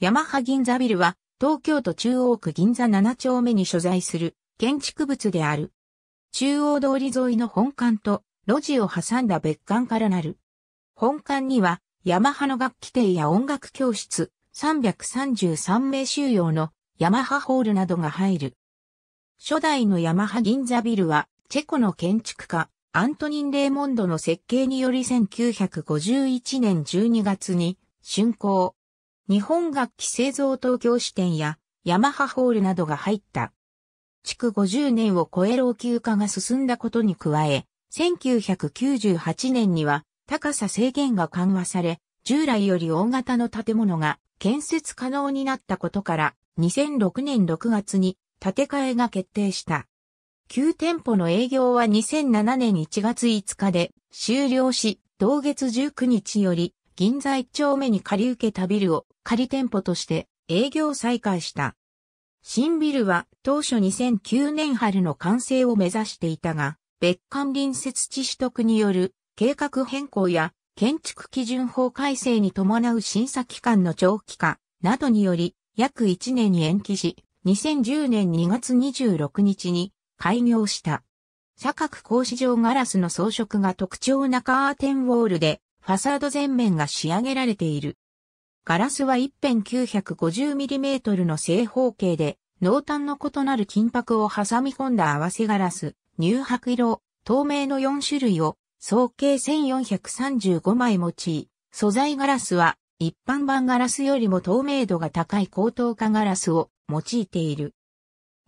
ヤマハ銀座ビルは、東京都中央区銀座7丁目に所在する建築物である。中央通り沿いの本館と路地を挟んだ別館からなる。本館には、ヤマハの楽器店や音楽教室、333名収容のヤマハホールなどが入る。初代のヤマハ銀座ビルは、チェコの建築家、アントニン・レーモンドの設計により1951年12月に竣工。日本楽器製造東京支店やヤマハホールなどが入った。築50年を超え老朽化が進んだことに加え、1998年には高さ制限が緩和され、従来より大型の建物が建設可能になったことから、2006年6月に建て替えが決定した。旧店舗の営業は2007年1月5日で終了し、同月19日より銀座一丁目に借り受けたビルを仮店舗として営業再開した。新ビルは当初2009年春の完成を目指していたが、別館隣接地取得による計画変更や建築基準法改正に伴う審査期間の長期化などにより約1年に延期し、2010年2月26日に開業した。社格格格子状ガラスの装飾が特徴なカーテンウォールでファサード全面が仕上げられている。ガラスは一辺 950mm の正方形で、濃淡の異なる金箔を挟み込んだ合わせガラス、乳白色、透明の4種類を、総計1435枚用い、素材ガラスは、一般版ガラスよりも透明度が高い高等化ガラスを用いている。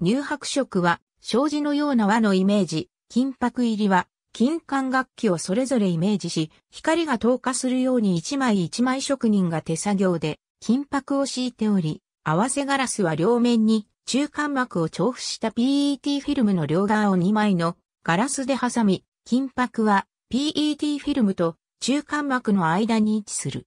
乳白色は、障子のような和のイメージ、金箔入りは、金管楽器をそれぞれイメージし、光が透過するように一枚一枚職人が手作業で金箔を敷いており、合わせガラスは両面に中間膜を調布した PET フィルムの両側を2枚のガラスで挟み、金箔は PET フィルムと中間膜の間に位置する。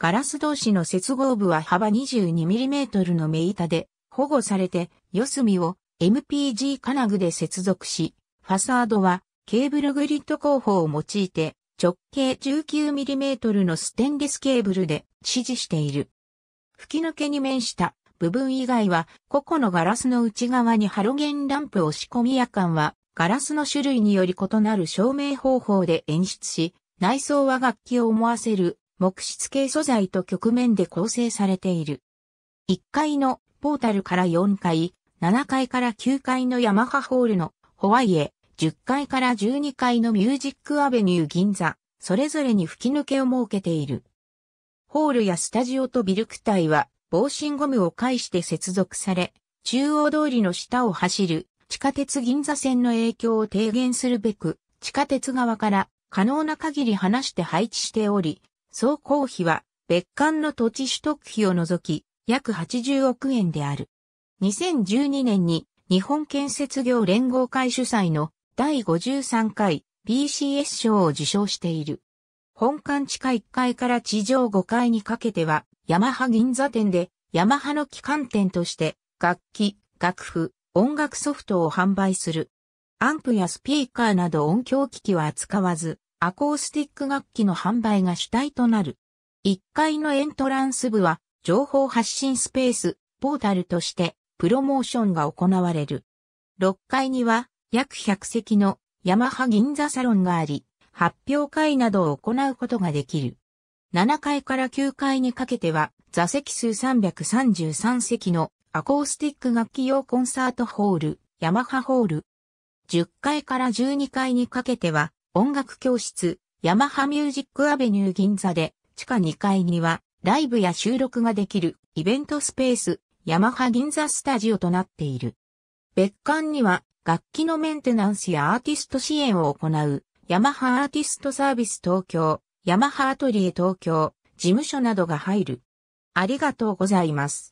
ガラス同士の接合部は幅 22mm の目板で保護されて四隅を MPG 金具で接続し、ファサードはケーブルグリッド工法を用いて直径 19mm のステンレスケーブルで支持している。吹き抜けに面した部分以外は個々のガラスの内側にハロゲンランプを仕込み夜間はガラスの種類により異なる照明方法で演出し、内装は楽器を思わせる木質系素材と曲面で構成されている。1階のポータルから4階、7階から9階のヤマハホールのホワイエ、10階から12階のミュージックアベニュー銀座、それぞれに吹き抜けを設けている。ホールやスタジオとビル区体は、防振ゴムを介して接続され、中央通りの下を走る地下鉄銀座線の影響を低減するべく、地下鉄側から可能な限り離して配置しており、総工費は別館の土地取得費を除き約80億円である。2012年に日本建設業連合会主催の第53回 BCS 賞を受賞している。本館地下1階から地上5階にかけては、ヤマハ銀座店で、ヤマハの機関店として、楽器、楽譜、音楽ソフトを販売する。アンプやスピーカーなど音響機器は扱わず、アコースティック楽器の販売が主体となる。1階のエントランス部は、情報発信スペース、ポータルとして、プロモーションが行われる。6階には、約100席のヤマハ銀座サロンがあり、発表会などを行うことができる。7階から9階にかけては、座席数333席のアコースティック楽器用コンサートホール、ヤマハホール。10階から12階にかけては、音楽教室、ヤマハミュージックアベニュー銀座で、地下2階には、ライブや収録ができるイベントスペース、ヤマハ銀座スタジオとなっている。別館には楽器のメンテナンスやアーティスト支援を行う、ヤマハアーティストサービス東京、ヤマハアトリエ東京、事務所などが入る。ありがとうございます。